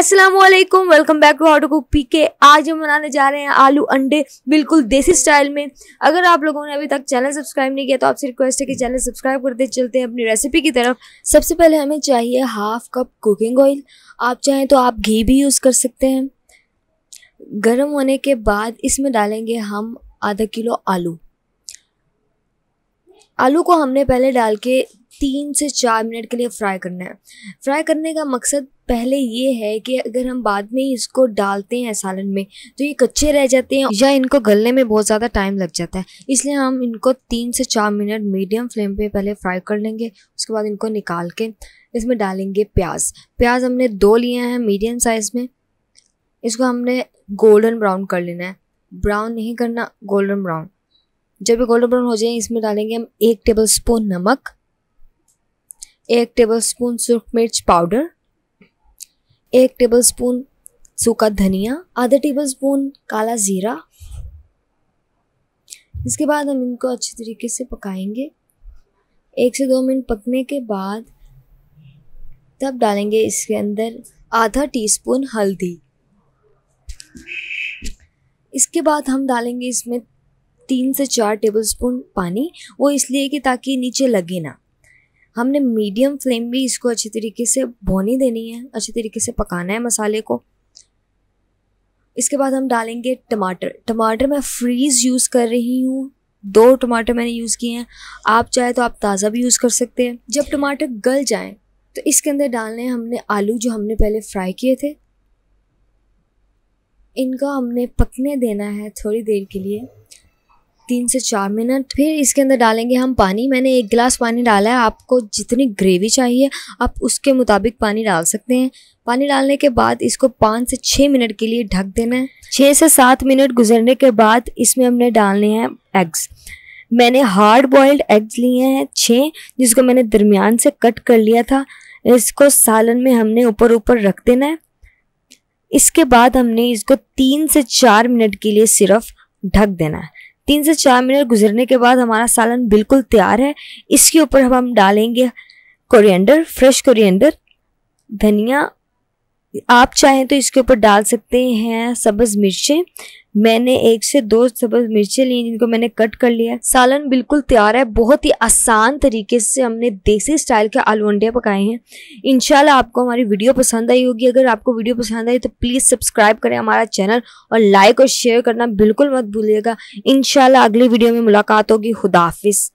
Aslam welcome back to how cook P K आज हम बनाने जा रहे हैं आलू अंडे बिल्कुल देसी स्टाइल में अगर आप लोगों ने अभी तक चैनल सब्सक्राइब नहीं किया तो आपसे रिक्वेस्ट है कि चैनल सब्सक्राइब करते चलते हैं अपनी रेसिपी की तरफ सबसे पहले हमें चाहिए हाफ कप कुकिंग ऑयल आप चाहें तो आप घी भी यूज़ कर सकते हैं गर्म होने के बाद इसमें डालेंगे हम आधा किलो आलू आलू को हमने पहले डाल के तीन से चार मिनट के लिए फ्राई करना है फ्राई करने का मकसद पहले ये है कि अगर हम बाद में इसको डालते हैं सालन में तो ये कच्चे रह जाते हैं या इनको गलने में बहुत ज़्यादा टाइम लग जाता है इसलिए हम इनको तीन से चार मिनट मीडियम फ्लेम पे पहले फ्राई कर लेंगे उसके बाद इनको निकाल के इसमें डालेंगे प्याज प्याज हमने दो लिए हैं मीडियम साइज़ में इसको हमने गोल्डन ब्राउन कर लेना है ब्राउन नहीं करना गोल्डन ब्राउन जब ये गोल्डन ब्राउन हो जाए इसमें डालेंगे हम एक टेबल स्पून नमक एक टेबलस्पून सूख मिर्च पाउडर एक टेबलस्पून सूखा धनिया आधा टेबलस्पून काला ज़ीरा इसके बाद हम इनको अच्छे तरीके से पकाएंगे एक से दो मिनट पकने के बाद तब डालेंगे इसके अंदर आधा टीस्पून हल्दी इसके बाद हम डालेंगे इसमें तीन से चार टेबलस्पून पानी वो इसलिए कि ताकि नीचे लगे ना हमने मीडियम फ्लेम भी इसको अच्छी तरीके से भोनी देनी है अच्छी तरीके से पकाना है मसाले को इसके बाद हम डालेंगे टमाटर टमाटर मैं फ्रीज़ यूज़ कर रही हूँ दो टमाटर मैंने यूज़ किए हैं आप चाहे तो आप ताज़ा भी यूज़ कर सकते हैं जब टमाटर गल जाएँ तो इसके अंदर डालने हैं हमने आलू जो हमने पहले फ्राई किए थे इनका हमने पकने देना है थोड़ी देर के लिए तीन से चार मिनट फिर इसके अंदर डालेंगे हम पानी मैंने एक गिलास पानी डाला है आपको जितनी ग्रेवी चाहिए आप उसके मुताबिक पानी डाल सकते हैं पानी डालने के बाद इसको पाँच से छः मिनट के लिए ढक देना है छः से सात मिनट गुजरने के बाद इसमें हमने डालने हैं एग्स मैंने हार्ड बॉयल्ड एग्स लिए हैं छः जिसको मैंने दरमियान से कट कर लिया था इसको सालन में हमने ऊपर ऊपर रख देना है इसके बाद हमने इसको तीन से चार मिनट के लिए सिर्फ ढक देना है तीन से चार मिनट गुजरने के बाद हमारा सालन बिल्कुल तैयार है इसके ऊपर हम डालेंगे कोरिएंडर फ्रेश कोरिएंडर धनिया आप चाहें तो इसके ऊपर डाल सकते हैं सब्ज़ मिर्चें मैंने एक से दो सब्ज मिर्चें ली जिनको मैंने कट कर लिया सालन बिल्कुल तैयार है बहुत ही आसान तरीके से हमने देसी स्टाइल के आलू अंडे पकाए हैं इनशाला आपको हमारी वीडियो पसंद आई होगी अगर आपको वीडियो पसंद आई तो प्लीज़ सब्सक्राइब करें हमारा चैनल और लाइक और शेयर करना बिल्कुल मत भूलिएगा इनशाला अगली वीडियो में मुलाकात होगी खुदाफिज़